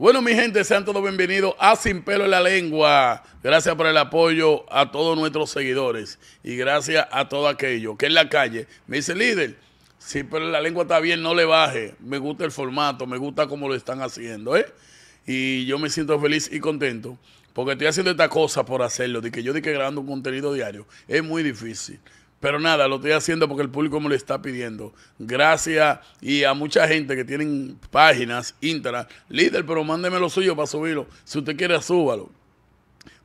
Bueno, mi gente, sean todos bienvenidos a Sin Pelo en la Lengua. Gracias por el apoyo a todos nuestros seguidores y gracias a todo aquello que en la calle me dice líder. Sin Pelo en la lengua está bien, no le baje. Me gusta el formato, me gusta cómo lo están haciendo, ¿eh? Y yo me siento feliz y contento porque estoy haciendo esta cosa por hacerlo. De que yo dije que grabando un contenido diario es muy difícil. Pero nada, lo estoy haciendo porque el público me lo está pidiendo. Gracias y a mucha gente que tienen páginas, internet, Líder, pero mándeme lo suyo para subirlo. Si usted quiere, súbalo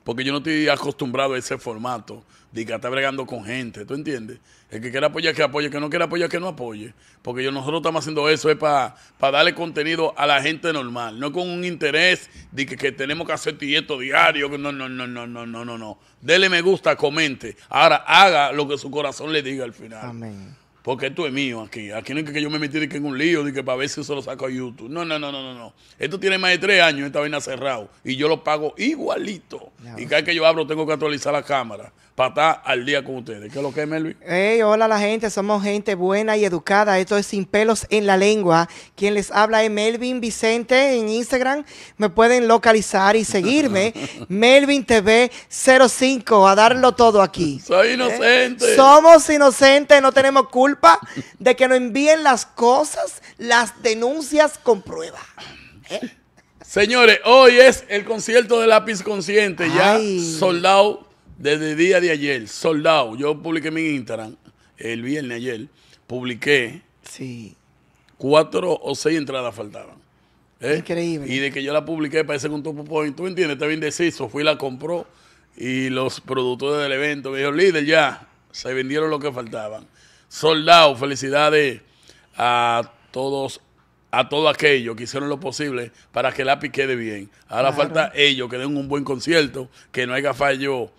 porque yo no estoy acostumbrado a ese formato de que está bregando con gente, ¿tú entiendes? El que quiera apoyar, que apoye, el que no quiera apoyar, que no apoye, porque yo, nosotros estamos haciendo eso es para darle contenido a la gente normal, no con un interés de que, tenemos que hacer esto diario, no, no, no, no, no, no, no, no. Dele me gusta, comente, ahora haga lo que su corazón le diga al final. Amén porque esto es mío aquí. Aquí no es que yo me metí en un lío, y que para ver si eso lo saco a YouTube. No, no, no, no, no. Esto tiene más de tres años, esta vaina cerrado. Y yo lo pago igualito. y cada vez que yo abro tengo que actualizar la cámara para estar al día con ustedes. ¿Qué es lo que es, Melvin? Hey, hola la gente. Somos gente buena y educada. Esto es Sin Pelos en la Lengua. Quien les habla es Melvin Vicente en Instagram. Me pueden localizar y seguirme. Melvin TV 05. A darlo todo aquí. Soy inocente. Eh, somos inocentes, no tenemos culpa de que no envíen las cosas, las denuncias con prueba. ¿Eh? Señores, hoy es el concierto de Lápiz Consciente, ya soldado desde el día de ayer, soldado. Yo publiqué mi Instagram el viernes ayer, publiqué cuatro o seis entradas faltaban. ¿eh? Increíble. Y de que yo la publiqué, parece que un topo point, tú entiendes, estaba indeciso, fui la compró y los productores del evento me dijeron, líder, ya, se vendieron lo que faltaban soldado. Felicidades a todos, a todos aquellos que hicieron lo posible para que el Lápiz quede bien. Ahora falta ellos que den un buen concierto, que no haya fallo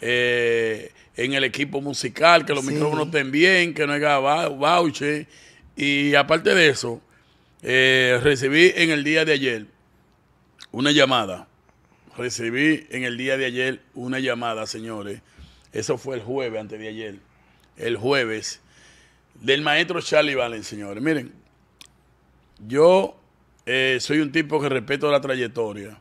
eh, en el equipo musical, que los micrófonos estén bien, que no haya voucher. Y aparte de eso, eh, recibí en el día de ayer una llamada. Recibí en el día de ayer una llamada, señores. Eso fue el jueves, antes de ayer. El jueves del maestro Charlie Valen, señores. Miren, yo eh, soy un tipo que respeto la trayectoria.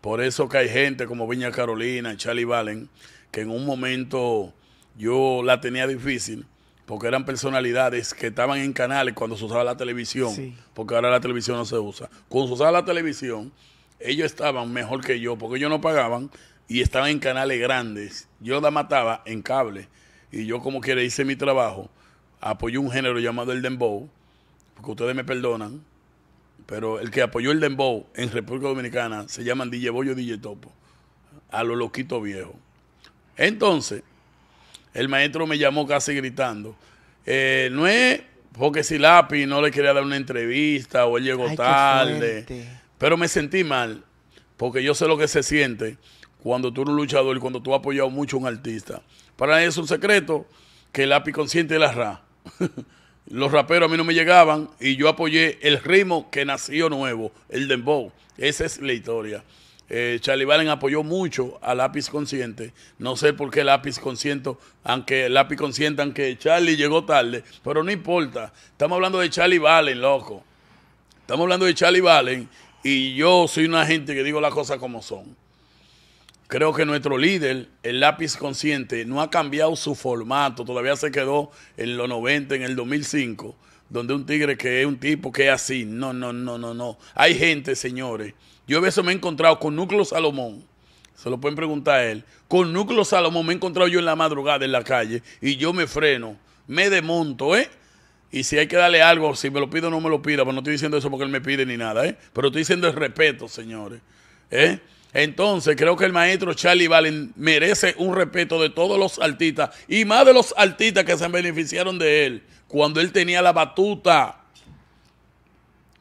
Por eso que hay gente como Viña Carolina, Charlie Valen, que en un momento yo la tenía difícil porque eran personalidades que estaban en canales cuando se usaba la televisión, porque ahora la televisión no se usa. Cuando se usaba la televisión, ellos estaban mejor que yo, porque ellos no pagaban y estaban en canales grandes. Yo la mataba en cable y yo como quiere hice mi trabajo apoyó un género llamado el dembow, porque ustedes me perdonan, pero el que apoyó el dembow en República Dominicana se llaman DJ Boyo DJ Topo, a los loquitos viejos. Entonces, el maestro me llamó casi gritando, eh, no es porque si Lapi no le quería dar una entrevista o él llegó tarde, pero me sentí mal, porque yo sé lo que se siente cuando tú eres un luchador y cuando tú has apoyado mucho a un artista. Para eso es un secreto que el lápiz consciente de la RA los raperos a mí no me llegaban y yo apoyé el ritmo que nació nuevo, el dembow. Esa es la historia. Eh, Charlie Valen apoyó mucho a Lápiz Consciente. No sé por qué Lápiz Consciente, aunque Lápiz Consciente, aunque Charlie llegó tarde, pero no importa. Estamos hablando de Charlie Valen, loco. Estamos hablando de Charlie Valen y yo soy una gente que digo las cosas como son creo que nuestro líder, el lápiz consciente, no ha cambiado su formato, todavía se quedó en los 90, en el 2005, donde un tigre que es un tipo que es así. No, no, no, no, no. Hay gente, señores. Yo a veces me he encontrado con Núcleo Salomón, se lo pueden preguntar a él, con Núcleo Salomón me he encontrado yo en la madrugada en la calle y yo me freno, me desmonto, ¿eh? Y si hay que darle algo, si me lo pido no me lo pida, Pero no estoy diciendo eso porque él me pide ni nada, ¿eh? Pero estoy diciendo el respeto, señores, ¿eh? Entonces, creo que el maestro Charlie Valen merece un respeto de todos los artistas y más de los artistas que se beneficiaron de él cuando él tenía la batuta.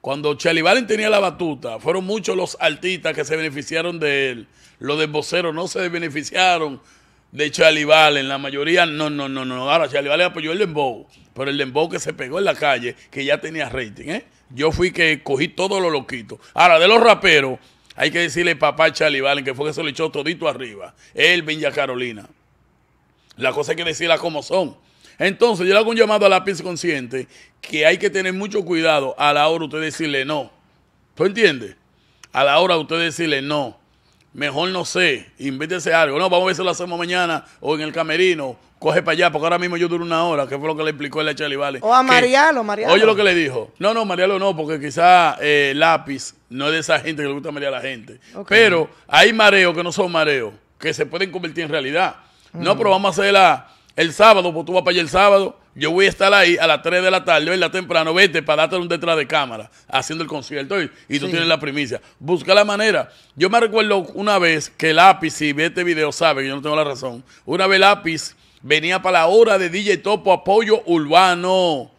Cuando Charlie Valen tenía la batuta, fueron muchos los artistas que se beneficiaron de él. Los de no se beneficiaron de Charlie Valen, la mayoría no, no, no, no. Ahora Charlie Valen apoyó el Dembow, pero el Dembow que se pegó en la calle, que ya tenía rating, ¿eh? Yo fui que cogí todos los loquitos. Ahora, de los raperos hay que decirle papá a que fue que se lo echó todito arriba. Él, Villa Carolina. La cosa hay que decirla como son. Entonces, yo le hago un llamado a la lápiz consciente que hay que tener mucho cuidado a la hora de usted decirle no. ¿Tú entiendes? A la hora de usted decirle no. Mejor no sé, invéntese algo. No, vamos a ver si lo hacemos mañana o en el camerino coge para allá, porque ahora mismo yo duro una hora, que fue lo que le explicó el Echeli, ¿vale? O a Marialo, Marialo. Oye lo que le dijo. No, no, Marialo no, porque quizá eh, Lápiz no es de esa gente que le gusta marear a la gente. Pero hay mareos que no son mareos, que se pueden convertir en realidad. No, mm. pero vamos a hacer el sábado, porque tú vas para allá el sábado. Yo voy a estar ahí a las 3 de la tarde, hoy la Temprano, vete para darte un detrás de cámara, haciendo el concierto y, tú tienes la primicia. Busca la manera. Yo me recuerdo una vez que Lápiz, si ve este video, sabe que yo no tengo la razón. Una vez Lápiz venía para la hora de DJ Topo Apoyo Urbano.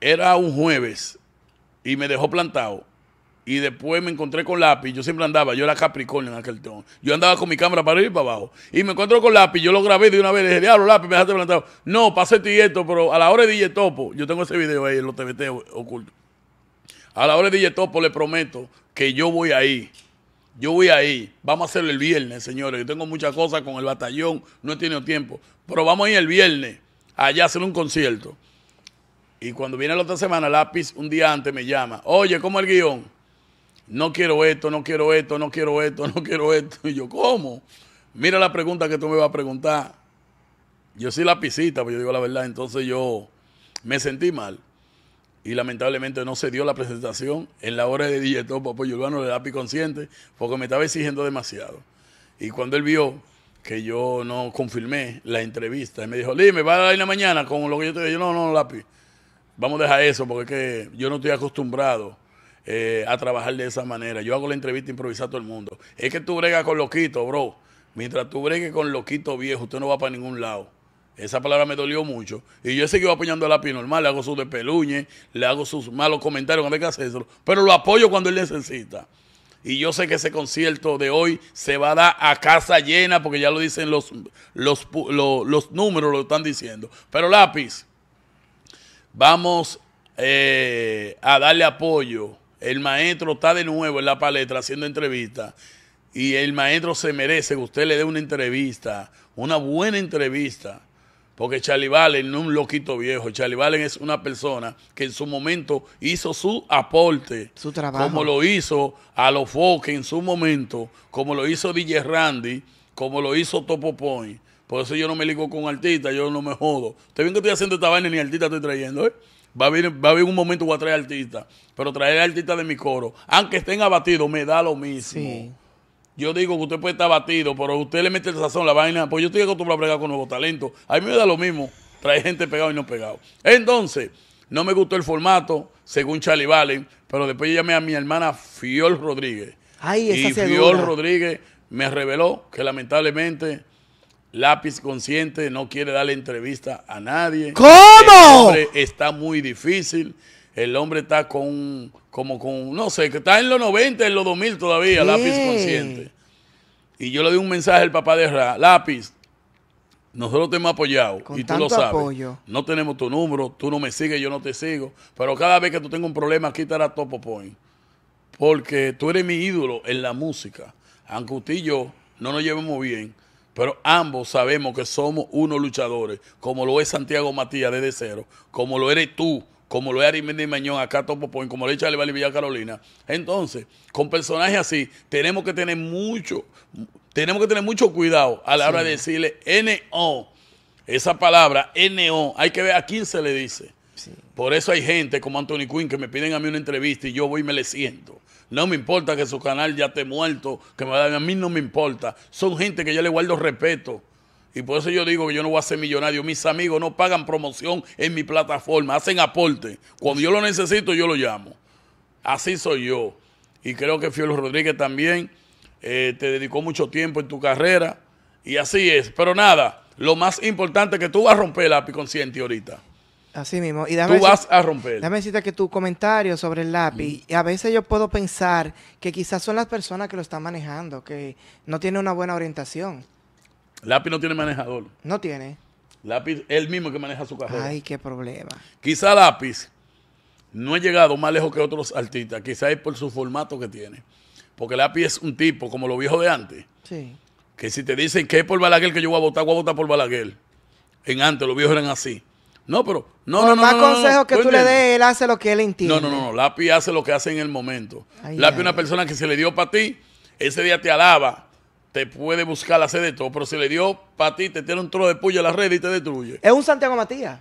Era un jueves y me dejó plantado. Y después me encontré con lápiz. Yo siempre andaba, yo era Capricornio en aquel tono. Yo andaba con mi cámara para ir para abajo. Y me encuentro con lápiz, yo lo grabé de una vez. Le dije, diablo, lápiz, me dejaste plantado. No, pasé esto, pero a la hora de DJ Topo, yo tengo ese video ahí en los TVT oculto. A la hora de DJ Topo, le prometo que yo voy ahí yo voy ahí. Vamos a hacer el viernes, señores. Yo tengo muchas cosas con el batallón. No he tenido tiempo. Pero vamos a ir el viernes allá a hacer un concierto. Y cuando viene la otra semana, Lápiz, un día antes me llama. Oye, ¿cómo el guión? No quiero esto, no quiero esto, no quiero esto, no quiero esto. Y yo, ¿cómo? Mira la pregunta que tú me vas a preguntar. Yo soy lapicita, pero pues yo digo la verdad. Entonces yo me sentí mal y lamentablemente no se dio la presentación en la hora de dieto Papoy Urbano el lápiz Consciente porque me estaba exigiendo demasiado. Y cuando él vio que yo no confirmé la entrevista, él me dijo, Lee, me va a dar la mañana con lo que yo te dije. Yo, no, no, lápiz, vamos a dejar eso porque es que yo no estoy acostumbrado eh, a trabajar de esa manera. Yo hago la entrevista improvisada a todo el mundo. Es que tú bregas con loquito, bro. Mientras tú bregues con loquito viejo, usted no va para ningún lado. Esa palabra me dolió mucho. Y yo he seguido apoyando a Lápiz normal, le hago sus despeluñes, le hago sus malos comentarios cuando hay que hacerlo, pero lo apoyo cuando él necesita. Y yo sé que ese concierto de hoy se va a dar a casa llena, porque ya lo dicen los, los, números, lo están diciendo. Pero lápiz, vamos eh, a darle apoyo. El maestro está de nuevo en la palestra haciendo entrevista Y el maestro se merece que usted le dé una entrevista, una buena entrevista porque Charlie Valen no es un loquito viejo. Charlie Valen es una persona que en su momento hizo su aporte. Su trabajo. Como lo hizo a los Foque en su momento, como lo hizo DJ Randy, como lo hizo Topo Point. Por eso yo no me ligo con artistas, yo no me jodo. Te ven que estoy haciendo esta vaina ni artista estoy trayendo, ¿eh? Va a, venir va a haber un momento que voy a traer artistas, pero traer artistas de mi coro, aunque estén abatidos, me da lo mismo. Yo digo que usted puede estar batido, pero usted le mete el sazón, la vaina. Pues yo estoy acostumbrado a bregar con nuevos talentos. A mí me da lo mismo Trae gente pegado y no pegado. Entonces, no me gustó el formato, según Charlie Valen, pero después yo llamé a mi hermana Fiol Rodríguez. Ay, esa y Fior Fiol Rodríguez me reveló que lamentablemente Lápiz Consciente no quiere darle entrevista a nadie. ¿Cómo? Este está muy difícil el hombre está con, como con, no sé, que está en los 90, en los 2000 todavía, lápiz consciente. Y yo le di un mensaje al papá de Ra, lápiz, nosotros te hemos apoyado y tú lo sabes. No tenemos tu número, tú no me sigues, yo no te sigo. Pero cada vez que tú tengas un problema, aquí estará Topo Point. Porque tú eres mi ídolo en la música. Aunque usted y yo no nos llevemos bien, pero ambos sabemos que somos unos luchadores, como lo es Santiago Matías desde cero, como lo eres tú como lo es Arismendi Mañón, acá Topo Point, como lo es Charlie Carolina. Entonces, con personajes así, tenemos que tener mucho, tenemos que tener mucho cuidado a la hora de decirle NO. Esa palabra NO, hay que ver a quién se le dice. Por eso hay gente como Anthony Quinn que me piden a mí una entrevista y yo voy y me le siento. No me importa que su canal ya esté muerto, que me, a mí no me importa. Son gente que yo le guardo respeto y por eso yo digo que yo no voy a ser millonario. Mis amigos no pagan promoción en mi plataforma, hacen aporte. Cuando yo lo necesito, yo lo llamo. Así soy yo. Y creo que Fiel Rodríguez también eh, te dedicó mucho tiempo en tu carrera. Y así es. Pero nada, lo más importante es que tú vas a romper el lápiz consciente ahorita. Así mismo. Y Tú vas a romper. Déjame decirte que tu comentario sobre el lápiz, mm. a veces yo puedo pensar que quizás son las personas que lo están manejando, que no tienen una buena orientación. Lápiz no tiene manejador. No tiene. Lápiz es el mismo que maneja su carrera. Ay, qué problema. Quizá Lápiz no ha llegado más lejos que otros artistas. Quizá es por su formato que tiene. Porque Lápiz es un tipo como los viejos de antes. Sí. Que si te dicen que es por Balaguer que yo voy a votar, voy a votar por Balaguer. En antes los viejos eran así. No, pero no, no, no. más no, consejos que tú le des, él hace lo que él entiende. No, no, no, Lápiz hace lo que hace en el momento. Lápiz es una persona que se le dio para ti, ese día te alaba te puede buscar la sede de todo, pero si le dio para ti, te tiene un trozo de puya a la red y te destruye. Es un Santiago Matías.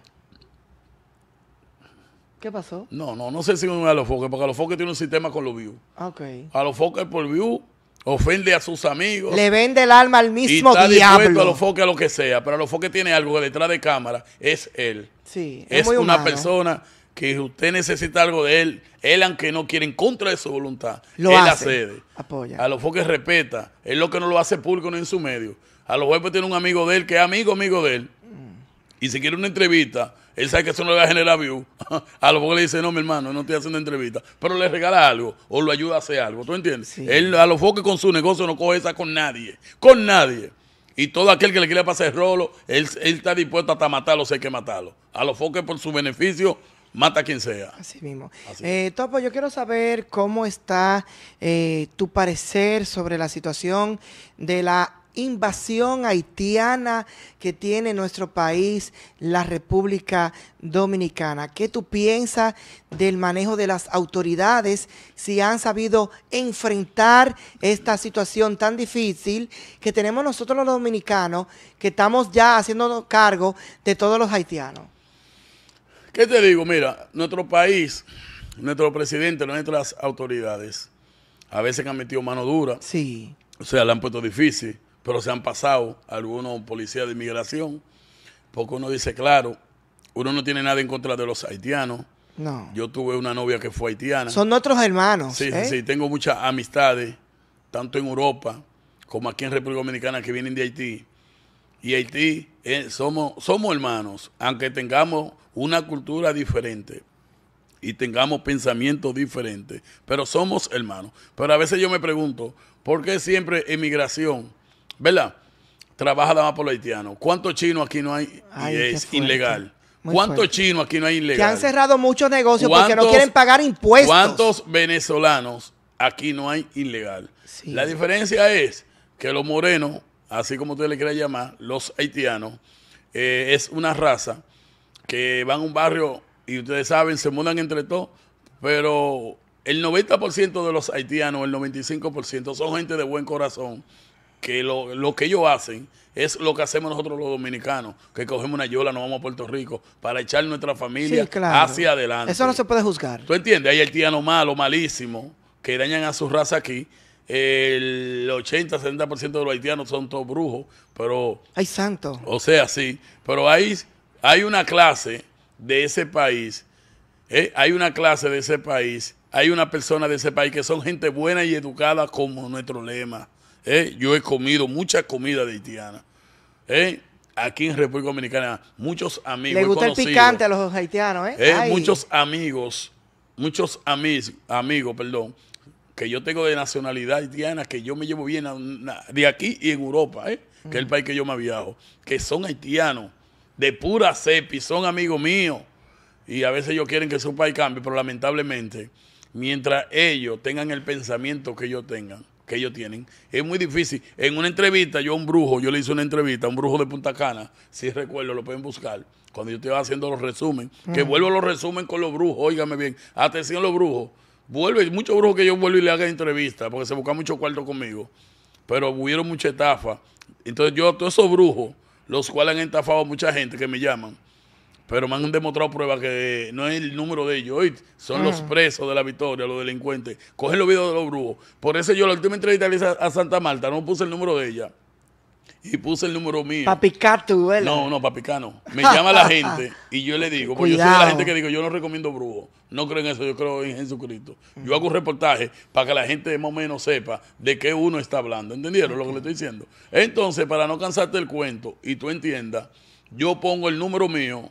¿Qué pasó? No, no, no sé si es un alofoque, porque alofoque tiene un sistema con los views. Ah, ok. Alofoque por view ofende a sus amigos. Le vende el alma al mismo y está Dispuesto a alofoque a lo que sea, pero alofoque tiene algo detrás de cámara es él. Sí, es, una persona que usted necesita algo de él, él aunque no quiere en contra de su voluntad, él accede. Apoya. A los foques respeta, Él lo que no lo hace público no en su medio. A los jueces tiene un amigo de él que es amigo, amigo de él. Y si quiere una entrevista, él sabe que eso no le va a generar view. a los foques le dice, no, mi hermano, no estoy haciendo entrevista. Pero le regala algo o lo ayuda a hacer algo. ¿Tú entiendes? Él a los foques con su negocio no coge esa con nadie. Con nadie. Y todo aquel que le quiera pasar el rolo, él, él está dispuesto hasta matarlo sé que matarlo. A los foques por su beneficio Mata quien sea. Así mismo. Eh, Topo, yo quiero saber cómo está eh, tu parecer sobre la situación de la invasión haitiana que tiene nuestro país, la República Dominicana. ¿Qué tú piensas del manejo de las autoridades si han sabido enfrentar esta situación tan difícil que tenemos nosotros los dominicanos que estamos ya haciendo cargo de todos los haitianos? ¿Qué te digo? Mira, nuestro país, nuestro presidente, nuestras autoridades, a veces han metido mano dura. Sí. O sea, la han puesto difícil, pero se han pasado algunos policías de inmigración. Porque uno dice, claro, uno no tiene nada en contra de los haitianos. No. Yo tuve una novia que fue haitiana. Son nuestros hermanos. Sí, sí, ¿eh? sí, tengo muchas amistades, tanto en Europa como aquí en República Dominicana, que vienen de Haití y Haití eh, somos, somos hermanos, aunque tengamos una cultura diferente y tengamos pensamientos diferentes, pero somos hermanos. Pero a veces yo me pregunto, ¿por qué siempre emigración, verdad? Trabaja nada más por los haitianos. ¿Cuántos chinos aquí no hay? es ilegal. ¿Cuántos chinos aquí no hay ilegal? Que han cerrado muchos negocios porque no quieren pagar impuestos. ¿Cuántos venezolanos aquí no hay ilegal? La diferencia es que los morenos así como usted le quiera llamar, los haitianos, eh, es una raza que van a un barrio y ustedes saben, se mudan entre todos, pero el 90% de los haitianos, el 95% son gente de buen corazón, que lo, que ellos hacen es lo que hacemos nosotros los dominicanos, que cogemos una yola, nos vamos a Puerto Rico para echar nuestra familia hacia adelante. Eso no se puede juzgar. ¿Tú entiendes? Hay haitianos malos, malísimos, que dañan a su raza aquí el 80-70% de los haitianos son todos brujos, pero... Hay santos O sea, sí, pero hay, hay una clase de ese país, eh, hay una clase de ese país, hay una persona de ese país que son gente buena y educada como nuestro lema. Eh. Yo he comido mucha comida de haitiana. Eh, aquí en República Dominicana, muchos amigos. Le gusta el picante a los haitianos, ¿eh? muchos amigos, muchos amis, amigos, perdón, que yo tengo de nacionalidad haitiana, que yo me llevo bien de aquí y en Europa, ¿eh? que es el país que yo me viajo, que son haitianos, de pura cepi, son amigos míos. Y a veces ellos quieren que su país cambie, pero lamentablemente, mientras ellos tengan el pensamiento que ellos tengan, que ellos tienen, es muy difícil. En una entrevista, yo un brujo, yo le hice una entrevista a un brujo de Punta Cana, si recuerdo, lo pueden buscar, cuando yo estaba haciendo los resúmenes, que vuelvo a los resúmenes con los brujos, óigame bien, atención los brujos Vuelve, muchos brujos que yo vuelvo y le haga entrevista porque se busca mucho cuarto conmigo, pero hubieron mucha estafa. Entonces yo, todos esos brujos, los cuales han estafado a mucha gente que me llaman, pero me han demostrado pruebas que no es el número de ellos, hoy son los presos de la victoria, los delincuentes. Cogen los videos de los brujos. Por eso yo la última entrevista a Santa Marta, no puse el número de ella y puse el número mío. Para picar tú, No, no, para picar no. Me llama la gente y yo le digo, porque yo soy de la gente que digo, yo no recomiendo brujos. No creo en eso, yo creo en Jesucristo. Yo hago un reportaje para que la gente más o menos sepa de qué uno está hablando. ¿Entendieron lo que le estoy diciendo? Entonces, para no cansarte el cuento y tú entiendas, yo pongo el número mío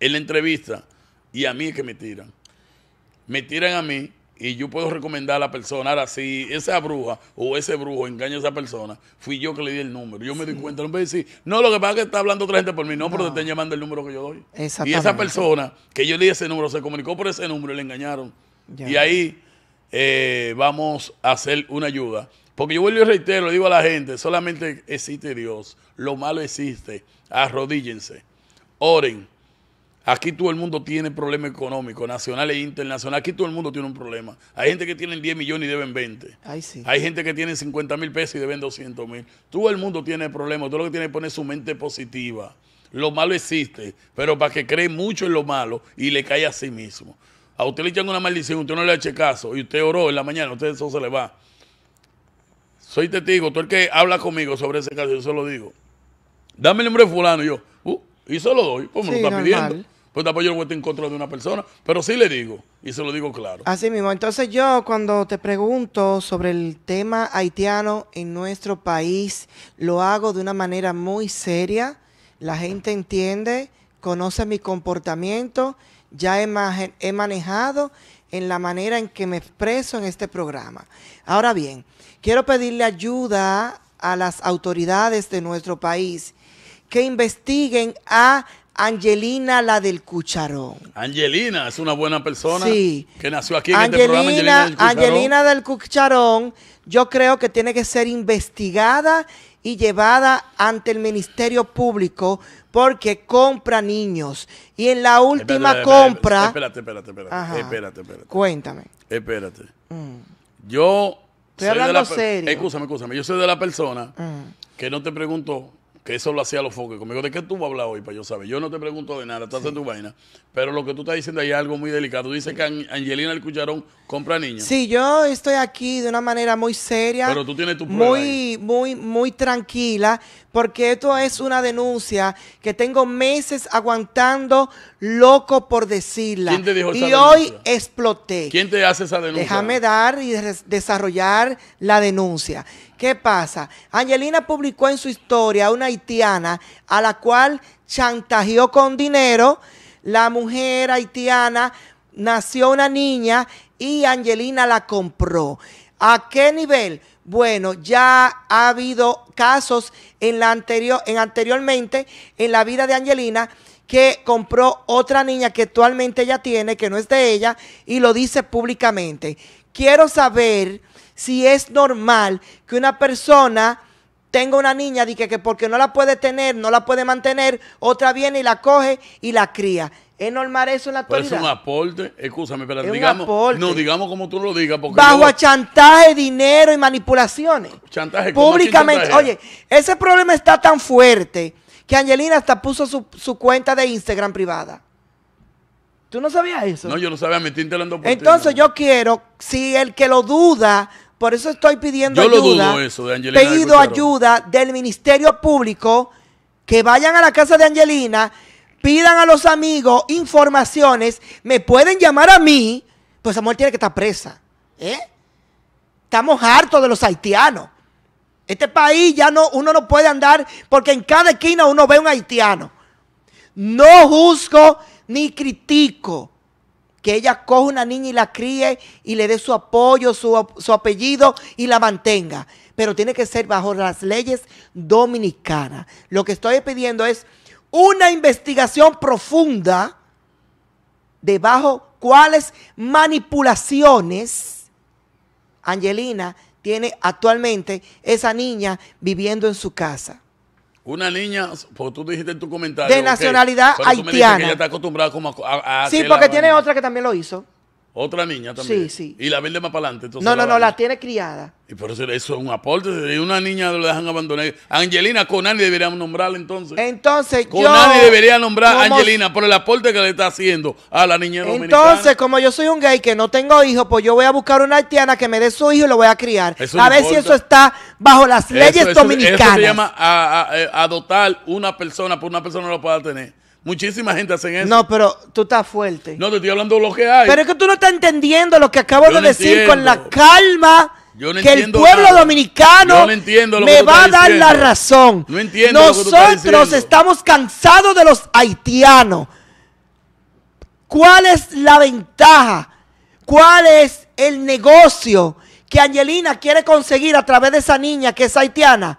en la entrevista y a mí es que me tiran. Me tiran a mí y yo puedo recomendar a la persona, ahora si esa bruja o ese brujo engaña a esa persona, fui yo que le di el número. Yo me doy cuenta, no me no, lo que pasa es que está hablando otra gente por mi nombre te están llamando el número que yo doy. Y esa persona que yo le di ese número, se comunicó por ese número y le engañaron. Y ahí eh, vamos a hacer una ayuda. Porque yo vuelvo y reitero, le digo a la gente, solamente existe Dios, lo malo existe, arrodíllense, oren Aquí todo el mundo tiene problemas económicos, nacional e internacional. Aquí todo el mundo tiene un problema. Hay gente que tiene 10 millones y deben 20. Hay gente que tiene 50 mil pesos y deben 200 mil. Todo el mundo tiene problemas. Todo lo que tiene que poner su mente positiva. Lo malo existe, pero para que cree mucho en lo malo y le cae a sí mismo. A usted le echan una maldición, usted no le eche caso y usted oró en la mañana, usted eso se le va. Soy testigo, tú el que habla conmigo sobre ese caso, yo se lo digo. Dame el nombre de fulano y yo, uh, y se lo doy, pues me lo está pidiendo pues tampoco yo no voy a en contra de una persona. Pero sí le digo, y se lo digo claro. Así mismo. Entonces yo cuando te pregunto sobre el tema haitiano en nuestro país, lo hago de una manera muy seria. La gente entiende, conoce mi comportamiento, ya he manejado en la manera en que me expreso en este programa. Ahora bien, quiero pedirle ayuda a las autoridades de nuestro país que investiguen a Angelina, la del cucharón. Angelina es una buena persona. Que nació aquí en este Angelina, este programa. Angelina del, cucharón. yo creo que tiene que ser investigada y llevada ante el Ministerio Público porque compra niños. Y en la última compra. Espérate, espérate, espérate. Cuéntame. Espérate. Mm. Yo. de Yo soy de la persona mm. que no te pregunto que eso lo hacía los focos conmigo. ¿De qué tú vas a hablar hoy? Para yo saber. Yo no te pregunto de nada, estás en tu vaina. Pero lo que tú estás diciendo ahí es algo muy delicado. dice que Angelina el Cucharón compra niños. Sí, yo estoy aquí de una manera muy seria. Pero tú tienes tu Muy, muy, muy tranquila. Porque esto es una denuncia que tengo meses aguantando loco por decirla. ¿Quién te dijo esa y hoy exploté. ¿Quién te hace esa denuncia? Déjame dar y desarrollar la denuncia. ¿Qué pasa? Angelina publicó en su historia a una haitiana a la cual chantajeó con dinero. La mujer haitiana nació una niña y Angelina la compró. ¿A qué nivel? Bueno, ya ha habido casos en la anterior, en anteriormente en la vida de Angelina que compró otra niña que actualmente ella tiene, que no es de ella, y lo dice públicamente. Quiero saber si es normal que una persona tenga una niña y que, porque no la puede tener, no la puede mantener, otra viene y la coge y la cría. ¿Es normal eso en la pues actualidad? Pero es un aporte, escúchame, pero digamos, no digamos como tú lo digas. Bajo chantaje, dinero y manipulaciones. Chantaje. Públicamente, oye, ese problema está tan fuerte que Angelina hasta puso su, cuenta de Instagram privada. ¿Tú no sabías eso? No, yo no sabía, me estoy enterando por Entonces yo quiero, si el que lo duda por eso estoy pidiendo ayuda. ayuda del Ministerio Público que vayan a la casa de Angelina, pidan a los amigos informaciones, me pueden llamar a mí, pues Samuel tiene que estar presa. ¿eh? Estamos hartos de los haitianos. Este país ya no, uno no puede andar porque en cada esquina uno ve un haitiano. No juzgo ni critico que ella coja una niña y la críe y le dé su apoyo, su, apellido y la mantenga. Pero tiene que ser bajo las leyes dominicanas. Lo que estoy pidiendo es una investigación profunda debajo cuáles manipulaciones Angelina tiene actualmente esa niña viviendo en su casa. Una niña, porque tú dijiste en tu comentario. De nacionalidad haitiana. Que está acostumbrada a, sí, porque tiene otra que también lo hizo. Otra niña también. Sí, sí. Y la vende más para adelante. No, no, no, la tiene criada. Y por eso eso es un aporte. Si una niña lo dejan abandonar. Angelina Conani deberíamos nombrarla entonces. Entonces Conani debería nombrar a Angelina por el aporte que le está haciendo a la niña entonces, dominicana. Entonces, como yo soy un gay que no tengo hijos, pues yo voy a buscar una haitiana que me dé su hijo y lo voy a criar. a ver si eso está bajo las leyes dominicanas. Eso se llama a, adoptar una persona, por pues una persona no lo pueda tener. Muchísima gente hace eso. No, pero tú estás fuerte. No, te estoy hablando de lo que hay. Pero es que tú no estás entendiendo lo que acabo de decir con la calma. Yo no que el pueblo dominicano me va a dar la razón. No entiendo Nosotros estamos cansados de los haitianos. ¿Cuál es la ventaja? ¿Cuál es el negocio que Angelina quiere conseguir a través de esa niña que es haitiana?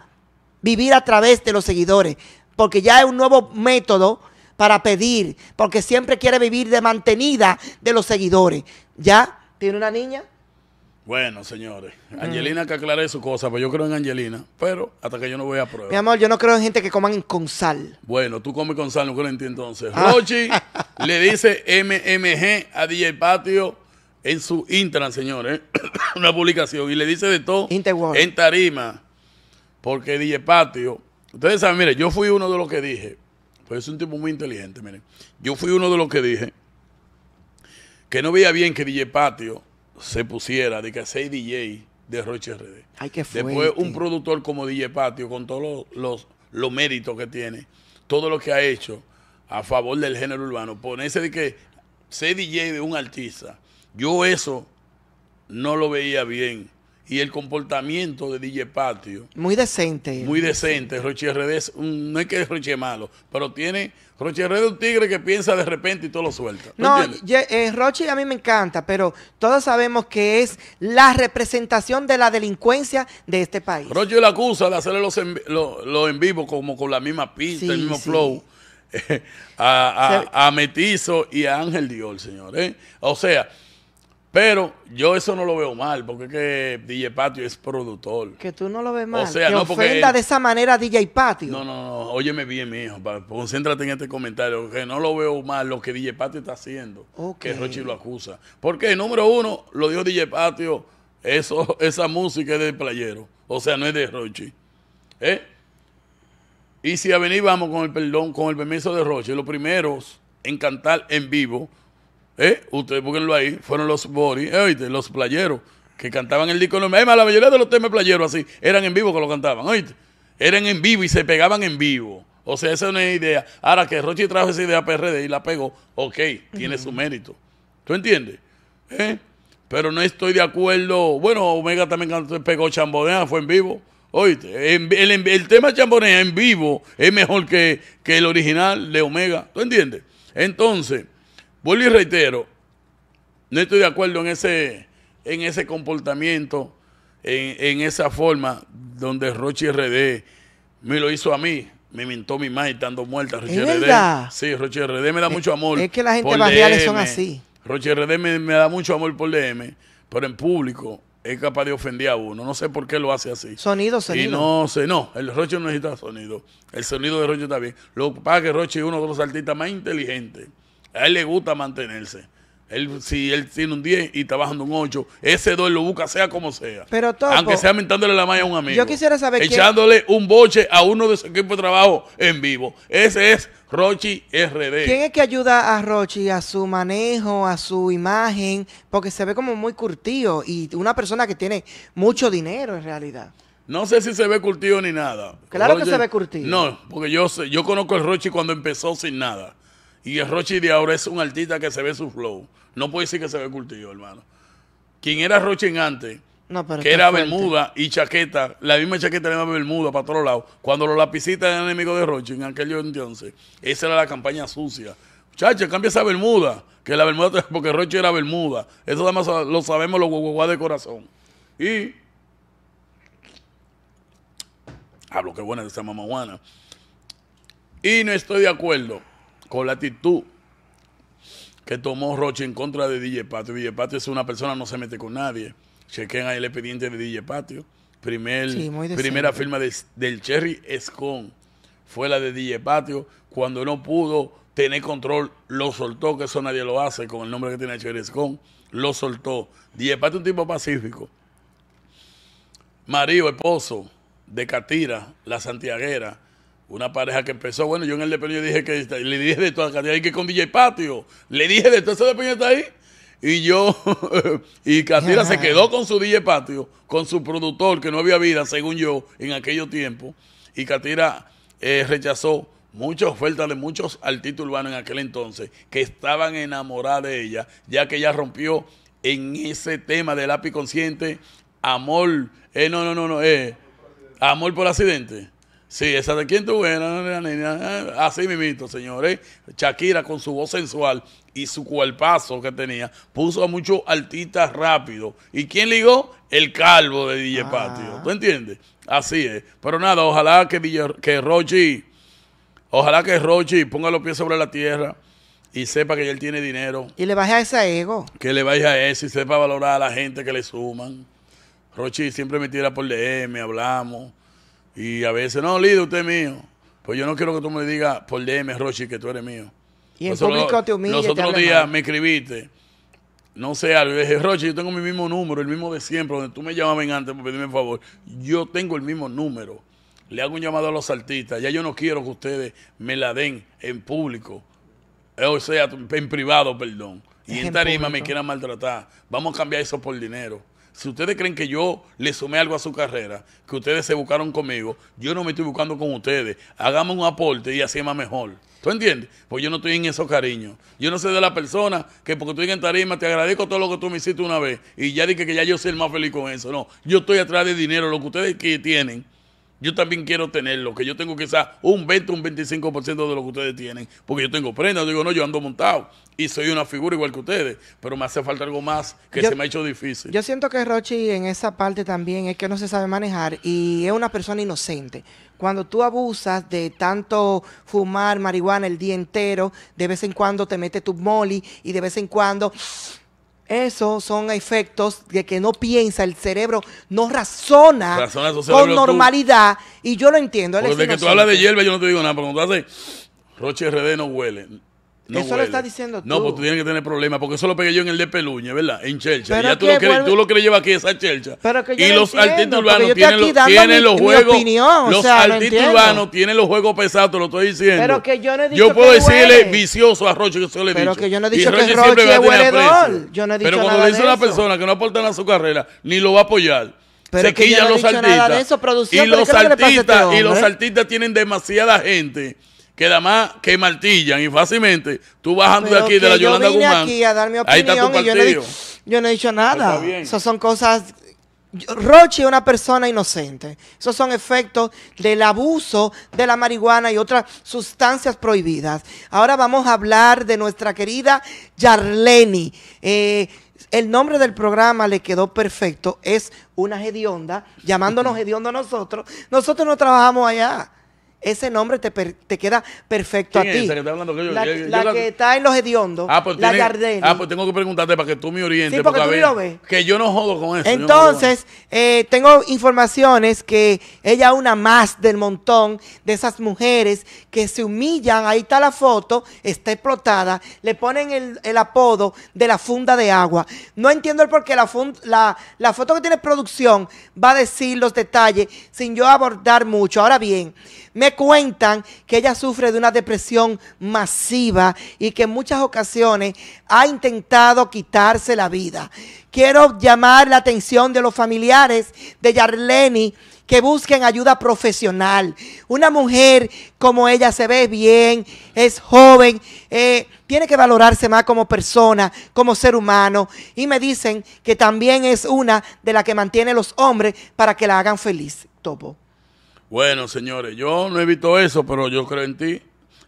Vivir a través de los seguidores. Porque ya es un nuevo método para pedir, porque siempre quiere vivir de mantenida de los seguidores. ¿Ya? ¿Tiene una niña? Bueno, señores, mm. Angelina que aclare su cosa, pero pues yo creo en Angelina, pero hasta que yo no voy a prueba. Mi amor, yo no creo en gente que coman con sal. Bueno, tú comes con sal, no creo en ti entonces. Ah. Rochi le dice MMG a DJ Patio en su Intran, señores, una publicación, y le dice de todo en tarima, porque DJ Patio, ustedes saben, mire, yo fui uno de los que dije, pero es un tipo muy inteligente, miren. Yo fui uno de los que dije que no veía bien que DJ Patio se pusiera de que sea DJ de Roche RD. Ay, qué Después un productor como DJ Patio, con todos los, los, méritos que tiene, todo lo que ha hecho a favor del género urbano, ponerse de que sea DJ de un artista, yo eso no lo veía bien y el comportamiento de DJ Patio. Muy decente. Muy decente. Roche RD es no es que Roche malo, pero tiene. Roche RD es un tigre que piensa de repente y todo lo suelta. No, eh, Roche a mí me encanta, pero todos sabemos que es la representación de la delincuencia de este país. Roche lo acusa de hacerle los en, lo, en vivo como con la misma pista, el mismo flow. a, a, Metizo y a Ángel Dior, señores. Eh. O sea. Pero yo eso no lo veo mal, porque es que DJ Patio es productor. Que tú no lo ves mal. O no ofenda de esa manera a DJ Patio. No, no, no. Óyeme bien, mijo. Concéntrate en este comentario. Que no lo veo mal lo que DJ Patio está haciendo. Que Rochi lo acusa. Porque, número uno, lo dijo DJ Patio. Eso, esa música es del playero. O sea, no es de Rochi. ¿Eh? Y si a venir vamos con el perdón, con el permiso de Rochi, los primeros en cantar en vivo ¿eh? Ustedes búsquenlo ahí. Fueron los Boris, eh, ¿oíste? Los playeros que cantaban el disco. Además, la mayoría de los temas playeros así eran en vivo que lo cantaban, ¿oíste? Eran en vivo y se pegaban en vivo. O sea, esa es una idea. Ahora que Rochi trajo esa idea a PRD y la pegó, ok, tiene su mérito. ¿Tú entiendes? ¿Eh? Pero no estoy de acuerdo. Bueno, Omega también pegó Chambonea, fue en vivo. Oíste, el, el tema Chambonea en vivo es mejor que, que el original de Omega. ¿Tú entiendes? Entonces, Vuelvo y reitero, no estoy de acuerdo en ese, en ese comportamiento, en, esa forma donde Roche RD me lo hizo a mí. Me mintó mi madre estando muerta, Roche RD. Sí, RD me da mucho amor. Es que la gente real son así. Roche RD me, da mucho amor por DM, pero en público es capaz de ofender a uno. No sé por qué lo hace así. Sonido, sonido. Y no sé, no, el Roche no necesita sonido. El sonido de Roche está bien. Lo que pasa es que Roche es uno de los artistas más inteligentes. A él le gusta mantenerse. Él, si él tiene un 10 y está bajando un 8, ese 2 lo busca sea como sea. Pero Aunque sea mentándole la malla a un amigo. Yo quisiera saber Echándole un boche a uno de su equipo de trabajo en vivo. Ese es Rochi RD. ¿Quién es que ayuda a Rochi a su manejo, a su imagen? Porque se ve como muy curtido y una persona que tiene mucho dinero en realidad. No sé si se ve curtido ni nada. Claro que se ve curtido. No, porque yo, yo conozco a Rochi cuando empezó sin nada y el Rochi de ahora es un artista que se ve su flow. No puede decir que se ve cultivo, hermano. Quien era Rochi antes, que era bermuda y chaqueta, la misma chaqueta, la bermuda para todos lados. Cuando los lapicitas eran enemigos de Rochi en aquel entonces, esa era la campaña sucia. Chacha, cambia esa bermuda, que la bermuda, porque Rochi era bermuda. Eso además lo sabemos los guaguaguas de corazón. Y. Hablo, que buena de esa mamaguana. Y no estoy de acuerdo con la actitud que tomó Roche en contra de DJ Patio. DJ Patio es una persona, no se mete con nadie. Chequen ahí el expediente de DJ Patio. primera firma del Cherry Escon fue la de DJ Patio. Cuando no pudo tener control, lo soltó, que eso nadie lo hace con el nombre que tiene Cherry Escon. Lo soltó. DJ Patio, un tipo pacífico. Mario, esposo de Catira, la santiaguera, una pareja que empezó, bueno, yo en el le dije que le dije de toda Catira, ¿y que con DJ Patio, le dije de todo, ese Peña está ahí. Y yo, y Catira se quedó con su DJ Patio, con su productor, que no había vida, según yo, en aquello tiempo. Y Catira eh, rechazó muchas ofertas de muchos artistas urbanos en aquel entonces que estaban enamorados de ella, ya que ella rompió en ese tema del lápiz consciente, amor, eh, no, no, no, no, eh, amor por accidente. Sí, esa de quién tú la niña. Ah, así mismito, señores. Shakira con su voz sensual y su cuerpazo que tenía, puso a muchos artistas rápido. ¿Y quién ligó? El calvo de DJ ah. Patio. ¿Tú entiendes? Así es. Pero nada, ojalá que, que Rochi, ojalá que Rochi ponga los pies sobre la tierra y sepa que él tiene dinero. Y le baje a ese ego. Que le baje a ese y sepa valorar a la gente que le suman. Rochi siempre me tira por DM, hablamos. Y a veces, no, lido usted es mío. Pues yo no quiero que tú me digas por DM, Rochi, que tú eres mío. Y en público te humilla. Los otros días me escribiste, no sé algo, dije, Rochi, yo tengo mi mismo número, el mismo de siempre, donde tú me llamabas antes por pedirme un favor. Yo tengo el mismo número. Le hago un llamado a los artistas. Ya yo no quiero que ustedes me la den en público. O sea, en privado, perdón. Y en tarima me quieran maltratar. Vamos a cambiar eso por dinero. Si ustedes creen que yo le sumé algo a su carrera, que ustedes se buscaron conmigo, yo no me estoy buscando con ustedes. Hagamos un aporte y así es más mejor. ¿Tú entiendes? Pues yo no estoy en esos cariños. Yo no soy de la persona que porque estoy en tarima te agradezco todo lo que tú me hiciste una vez y ya dije que ya yo soy el más feliz con eso. No, yo estoy atrás de dinero, lo que ustedes que tienen yo también quiero tenerlo, que yo tengo quizás un 20, un 25% de lo que ustedes tienen, porque yo tengo prendas, digo, no, yo ando montado y soy una figura igual que ustedes, pero me hace falta algo más que se me ha hecho difícil. Yo siento que Rochi en esa parte también es que no se sabe manejar y es una persona inocente. Cuando tú abusas de tanto fumar marihuana el día entero, de vez en cuando te metes tu molly y de vez en cuando esos son efectos de que no piensa el cerebro, no razona, con normalidad. Y yo lo entiendo. Porque de que tú hablas de hierba, yo no te digo nada, pero cuando tú haces Roche RD no huele eso lo estás diciendo tú. No, pues tú tienes que tener problemas, porque eso lo pegué yo en el de Peluña, ¿verdad? En Chelcha. ya tú, lo que, le aquí esa a Chelcha. y los artistas urbanos tienen, los, los juegos. los artistas urbanos tienen los juegos pesados, te lo estoy diciendo. Pero que yo no he dicho Yo puedo decirle vicioso a Roche, que eso le he Pero que yo no he dicho que Roche siempre va Yo no he Pero cuando le dice una persona que no aporta nada a su carrera, ni lo va a apoyar. Pero se quilla los este artistas. y los artistas, y los artistas tienen demasiada gente que más que martillan y fácilmente tú bajando de aquí de la Yolanda yo vine Guzmán. Aquí a dar mi opinión, yo, no he dicho nada. Eso son cosas. Roche es una persona inocente. Esos son efectos del abuso de la marihuana y otras sustancias prohibidas. Ahora vamos a hablar de nuestra querida Yarleni. Eh, el nombre del programa le quedó perfecto. Es una hedionda, llamándonos hedionda nosotros. Nosotros no trabajamos allá ese nombre te, queda perfecto a ti. la, que, está en los hediondos, ah, pues la Ah, pues tengo que preguntarte para que tú me orientes. Sí, porque, tú lo ves. Que yo no jodo con eso. Entonces, eh, tengo informaciones que ella una más del montón de esas mujeres que se humillan. Ahí está la foto, está explotada. Le ponen el, apodo de la funda de agua. No entiendo el por qué la, la, la foto que tiene producción va a decir los detalles sin yo abordar mucho. Ahora bien, me cuentan que ella sufre de una depresión masiva y que en muchas ocasiones ha intentado quitarse la vida. Quiero llamar la atención de los familiares de Yarleni que busquen ayuda profesional. Una mujer como ella se ve bien, es joven, eh, tiene que valorarse más como persona, como ser humano. Y me dicen que también es una de las que mantiene los hombres para que la hagan feliz. Topo. Bueno, señores, yo no evito eso, pero yo creo en ti.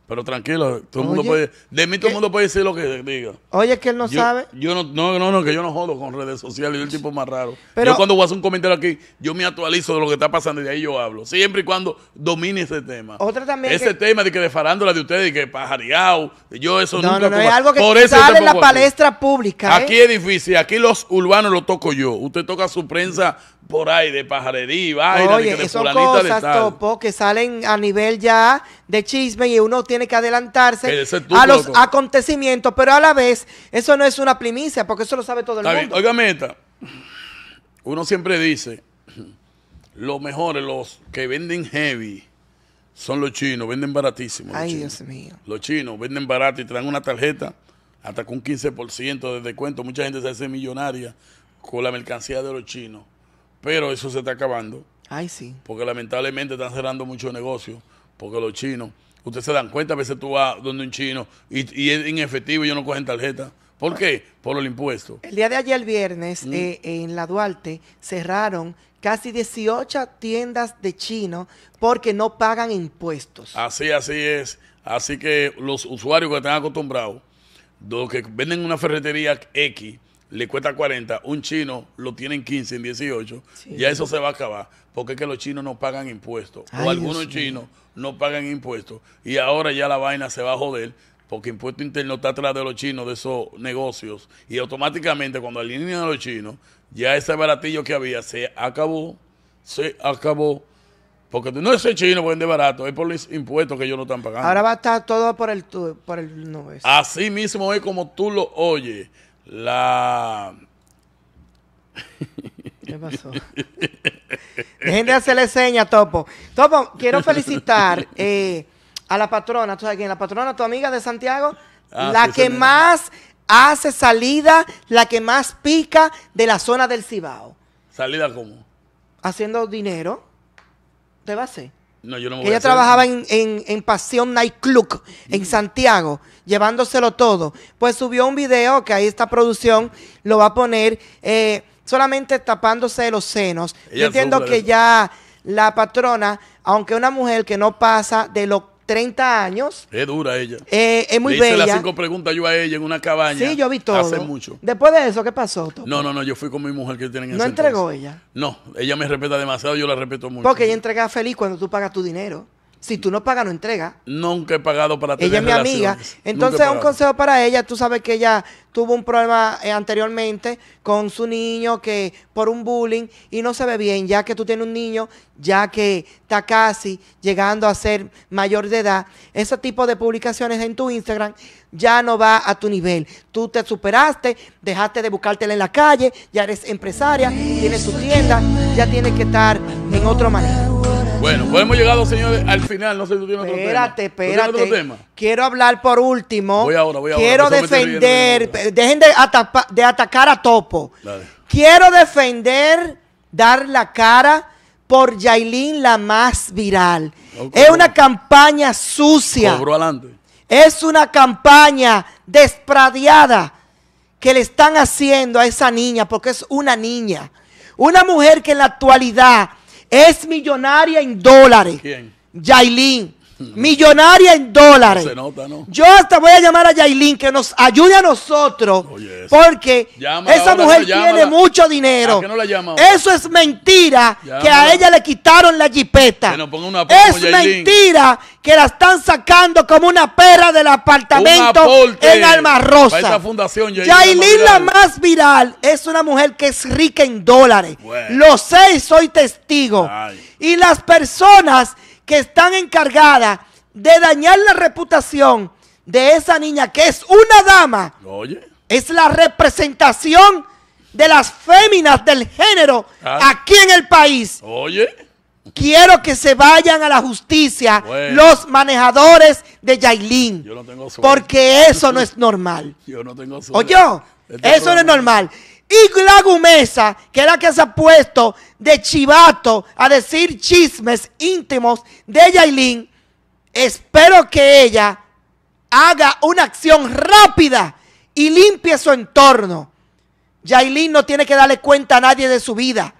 Pero tranquilo, todo mundo puede, de mí todo el mundo puede decir lo que diga. Oye, que él no sabe. Yo no, no, no, que yo no jodo con redes sociales, yo el tipo más raro. Pero, yo cuando voy a hacer un comentario aquí, yo me actualizo de lo que está pasando y de ahí yo hablo. Siempre y cuando domine ese tema. Otra también. Ese tema de que de farándula de ustedes y que pajariao. yo eso no, nunca. No, no, es algo que sale en la palestra pública. Aquí ¿eh? es difícil, aquí los urbanos lo toco yo. Usted toca su prensa por ahí de pajarería y vaina. Oye, de que son cosas, Topo, que salen a nivel ya de chisme y uno tiene que adelantarse a los acontecimientos, pero a la vez, eso no es una primicia, porque eso lo sabe todo el mundo. Oiga, meta, uno siempre dice, los mejores, los que venden heavy, son los chinos, venden baratísimo. Ay, Dios mío. Los chinos venden barato y traen una tarjeta hasta con un 15% de descuento. Mucha gente se hace millonaria con la mercancía de los chinos. Pero eso se está acabando. Ay, sí. Porque lamentablemente están cerrando muchos negocios. Porque los chinos, ustedes se dan cuenta, a veces tú vas donde un chino y, es en efectivo ellos no cogen tarjeta. ¿Por qué? Por el impuesto. El día de ayer, el viernes, mm. eh, en la Duarte cerraron casi 18 tiendas de chino porque no pagan impuestos. Así, así es. Así que los usuarios que están acostumbrados, los que venden una ferretería X, le cuesta 40, un chino lo tiene en 15, en 18, y ya eso se va a acabar, porque es que los chinos no pagan impuestos, o algunos chinos no pagan impuestos, y ahora ya la vaina se va a joder, porque impuesto interno está atrás de los chinos, de esos negocios, y automáticamente cuando alinean a los chinos, ya ese baratillo que había se acabó, se acabó. Porque no es el chino vende barato, es por los impuestos que ellos no están pagando. Ahora va a estar todo por el, por el no, Así mismo es como tú lo oyes la... ¿Qué pasó? Dejen de hacerle señas, Topo. Topo, quiero felicitar eh, a la patrona, ¿tú sabes quién? La patrona, tu amiga de Santiago, ah, la que más hace salida, la que más pica de la zona del Cibao. ¿Salida cómo? Haciendo dinero. Te va a hacer. Ella trabajaba en, en, Pasión Night Club, en mm. Santiago, llevándoselo todo. Pues subió un video que ahí esta producción lo va a poner eh, solamente tapándose los senos. entiendo que ya la patrona, aunque una mujer que no pasa de lo 30 años. Es dura ella. Eh, es muy Le hice las cinco preguntas yo a ella en una cabaña. Sí, yo vi todo. Hace mucho. Después de eso, ¿qué pasó? No, no, no, yo fui con mi mujer que tienen en ¿No entregó ella? No, ella me respeta demasiado, yo la respeto mucho. Porque ella entrega feliz cuando tú pagas tu dinero. Si tú no pagas, no entrega. Nunca he pagado para ti. Ella es mi amiga. Entonces, un consejo para ella. Tú sabes que ella tuvo un problema eh, anteriormente con su niño que por un bullying y no se ve bien, ya que tú tienes un niño, ya que está casi llegando a ser mayor de edad. Ese tipo de publicaciones en tu Instagram ya no va a tu nivel. Tú te superaste, dejaste de buscártela en la calle, ya eres empresaria, tienes tu tienda, ya tienes que estar en otro manera. Bueno, pues hemos llegado, señores, al final. No sé si tú tienes otro tema. Espérate, Quiero hablar por último. Voy ahora, voy ahora. Quiero defender. Dejen de, atacar a Topo. Quiero defender, dar la cara por Yailin, la más viral. es una campaña sucia. Es una campaña despradiada que le están haciendo a esa niña, porque es una niña. Una mujer que en la actualidad es millonaria en dólares. ¿Quién? Yailin. Millonaria en dólares. Yo hasta voy a llamar a Yailin que nos ayude a nosotros. Oh, porque esa mujer tiene mucho dinero. eso es mentira que a ella le quitaron la jipeta. es mentira que la están sacando como una perra del apartamento en Almarrosa. Esa Yailin, la, más viral es una mujer que es rica en dólares. Lo sé soy testigo. Y las personas que están encargadas de dañar la reputación de esa niña que es una dama. Oye. Es la representación de las féminas del género ah. aquí en el país. Oye. Quiero que se vayan a la justicia los manejadores de Yailin. Yo no tengo suerte. Porque eso no es normal. Yo no tengo suerte. Oye, este eso no es normal. Y la Gumesa, que es la que se ha puesto de chivato a decir chismes íntimos de Yailin, espero que ella haga una acción rápida y limpie su entorno. Yailin no tiene que darle cuenta a nadie de su vida.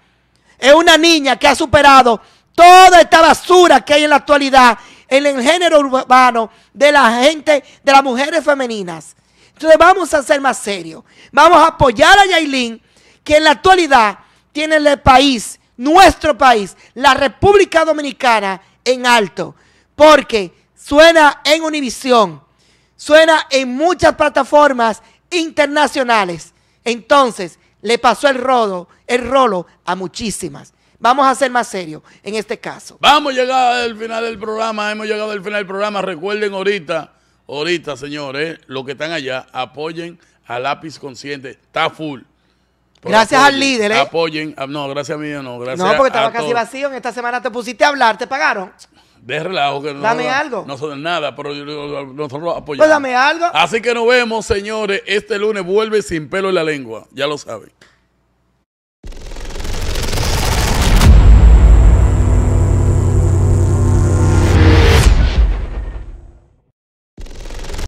Es una niña que ha superado toda esta basura que hay en la actualidad en el género urbano de la gente, de las mujeres femeninas. Entonces vamos a ser más serios. Vamos a apoyar a Yailin, que en la actualidad tiene el país, nuestro país, la República Dominicana, en alto. Porque suena en Univisión, suena en muchas plataformas internacionales. Entonces, le pasó el rodo, el rolo a muchísimas. Vamos a ser más serios en este caso. Vamos a llegar al final del programa, hemos llegado al final del programa. Recuerden ahorita Ahorita, señores, los que están allá, apoyen a Lápiz Consciente. Está full. gracias al líder, ¿eh? Apoyen. No, gracias a mí no, gracias No, porque estaba casi vacío. En esta semana te pusiste a hablar, ¿te pagaron? De relajo. Que dame algo. No son nada, pero nosotros apoyamos. Pues dame algo. Así que nos vemos, señores. Este lunes vuelve sin pelo en la lengua. Ya lo saben.